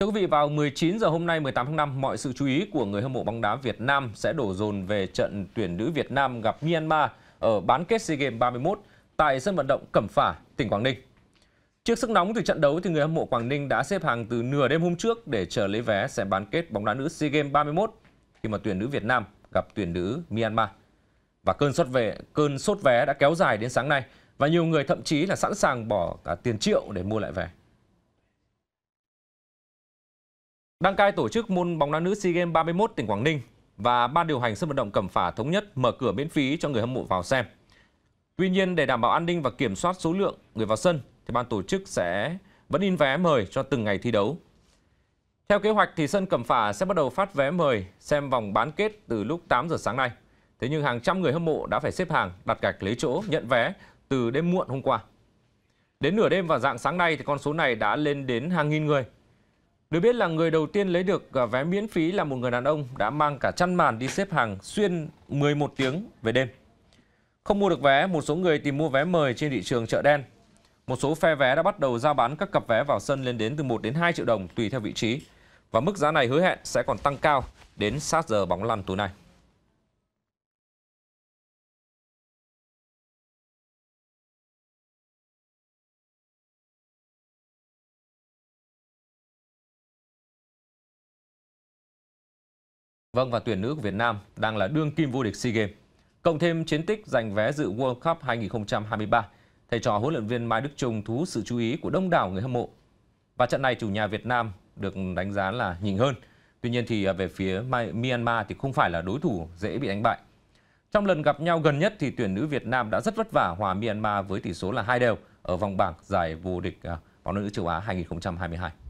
Thưa quý vị, vào 19 giờ hôm nay 18 tháng 5, mọi sự chú ý của người hâm mộ bóng đá Việt Nam sẽ đổ dồn về trận tuyển nữ Việt Nam gặp Myanmar ở bán kết SEA Games 31 tại sân vận động Cẩm Phả, tỉnh Quảng Ninh. Trước sức nóng từ trận đấu thì người hâm mộ Quảng Ninh đã xếp hàng từ nửa đêm hôm trước để chờ lấy vé sẽ bán kết bóng đá nữ SEA Games 31 khi mà tuyển nữ Việt Nam gặp tuyển nữ Myanmar. Và cơn sốt về cơn sốt vé đã kéo dài đến sáng nay và nhiều người thậm chí là sẵn sàng bỏ cả tiền triệu để mua lại vé. Đăng cai tổ chức môn bóng đá nữ SEA Games 31 tỉnh Quảng Ninh và ban điều hành sân vận động Cẩm Phả thống nhất mở cửa miễn phí cho người hâm mộ vào xem. Tuy nhiên để đảm bảo an ninh và kiểm soát số lượng người vào sân thì ban tổ chức sẽ vẫn in vé mời cho từng ngày thi đấu. Theo kế hoạch thì sân Cẩm Phả sẽ bắt đầu phát vé mời xem vòng bán kết từ lúc 8 giờ sáng nay. Thế nhưng hàng trăm người hâm mộ đã phải xếp hàng đặt gạch lấy chỗ nhận vé từ đêm muộn hôm qua. Đến nửa đêm và dạng sáng nay thì con số này đã lên đến hàng nghìn người. Được biết là người đầu tiên lấy được à, vé miễn phí là một người đàn ông đã mang cả chăn màn đi xếp hàng xuyên 11 tiếng về đêm. Không mua được vé, một số người tìm mua vé mời trên thị trường chợ đen. Một số phe vé đã bắt đầu giao bán các cặp vé vào sân lên đến từ 1 đến 2 triệu đồng tùy theo vị trí. Và mức giá này hứa hẹn sẽ còn tăng cao đến sát giờ bóng lăn tối nay. Vâng và tuyển nữ của Việt Nam đang là đương kim vô địch SEA Games. Cộng thêm chiến tích giành vé dự World Cup 2023, thầy trò huấn luyện viên Mai Đức Trung thu hút sự chú ý của đông đảo người hâm mộ. Và trận này chủ nhà Việt Nam được đánh giá là nhỉnh hơn. Tuy nhiên thì à, về phía Myanmar thì không phải là đối thủ dễ bị đánh bại. Trong lần gặp nhau gần nhất thì tuyển nữ Việt Nam đã rất vất vả hòa Myanmar với tỷ số là hai đều ở vòng bảng giải vô địch à, bóng nữ châu Á 2022.